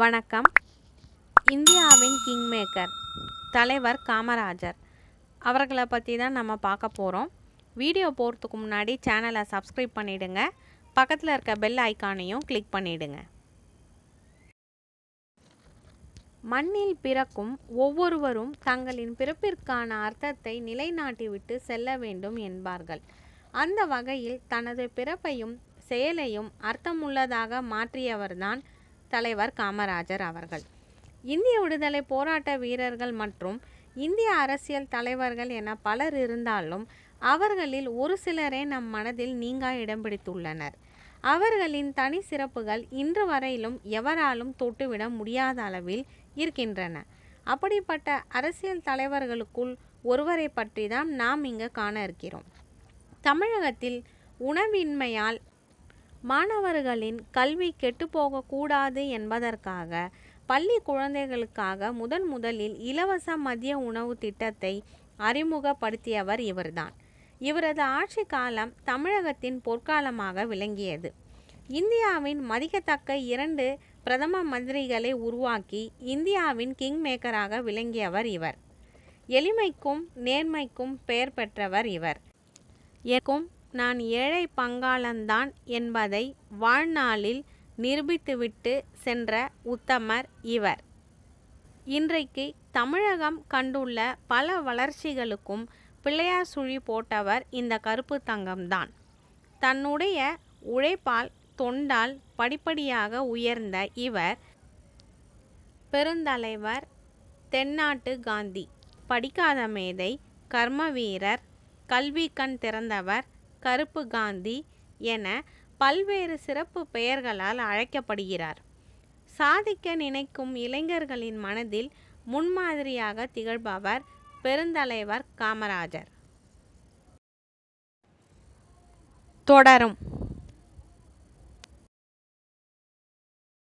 வணக்கம் இந்தியாவின் king maker தலைவர் காமராஜர் அவர்களை பற்றி தான் நம்ம பார்க்க போகிறோம் வீடியோ போகிறதுக்கு முன்னாடி சேனலை சப்ஸ்கிரைப் பண்ணிவிடுங்க பக்கத்தில் இருக்க பெல் ஐக்கானையும் கிளிக் பண்ணிவிடுங்க மண்ணில் பிறக்கும் ஒவ்வொருவரும் தங்களின் பிறப்பிற்கான அர்த்தத்தை நிலைநாட்டிவிட்டு செல்ல வேண்டும் என்பார்கள் அந்த வகையில் தனது பிறப்பையும் செயலையும் அர்த்தமுள்ளதாக மாற்றியவர்தான் தலைவர் காமராஜர் அவர்கள் இந்திய விடுதலை போராட்ட வீரர்கள் மற்றும் இந்திய அரசியல் தலைவர்கள் என பலர் இருந்தாலும் அவர்களில் ஒரு சிலரே நம் மனதில் நீங்கா இடம் பிடித்துள்ளனர் அவர்களின் தனி சிறப்புகள் இன்று வரையிலும் எவராலும் தொட்டுவிட முடியாத அளவில் இருக்கின்றன அப்படிப்பட்ட அரசியல் தலைவர்களுக்குள் ஒருவரை பற்றி தான் நாம் இங்கு காண இருக்கிறோம் தமிழகத்தில் உணவின்மையால் மாணவர்களின் கல்வி கெட்டுப்போகக்கூடாது என்பதற்காக பள்ளி குழந்தைகளுக்காக முதன் முதலில் இலவச மதிய உணவு திட்டத்தை அறிமுகப்படுத்தியவர் இவர்தான் இவரது ஆட்சி காலம் தமிழகத்தின் பொற்காலமாக விளங்கியது இந்தியாவின் மதிக்கத்தக்க இரண்டு பிரதம மந்திரிகளை உருவாக்கி இந்தியாவின் கிங் மேக்கராக விளங்கியவர் இவர் எளிமைக்கும் நேர்மைக்கும் பெயர் பெற்றவர் இவர் ஏற்கும் நான் ஏழை பங்காளன்தான் என்பதை வாழ்நாளில் நிரூபித்துவிட்டு சென்ற உத்தமர் இவர் இன்றைக்கு தமிழகம் கண்டுள்ள பல வளர்ச்சிகளுக்கும் பிள்ளையார் சுழி போட்டவர் இந்த கருப்பு தங்கம்தான் தன்னுடைய உழைப்பால் தொண்டால் படிப்படியாக உயர்ந்த இவர் பெருந்தலைவர் தென்னாட்டு காந்தி படிக்காத மேதை கர்மவீரர் கல்வி கண் திறந்தவர் கருப்பு காந்தி என பல்வேறு சிறப்பு பெயர்களால் அழைக்கப்படுகிறார் சாதிக்க நினைக்கும் இளைஞர்களின் மனதில் முன்மாதிரியாக திகழ்பவர் பெருந்தலைவர் காமராஜர் தொடரும்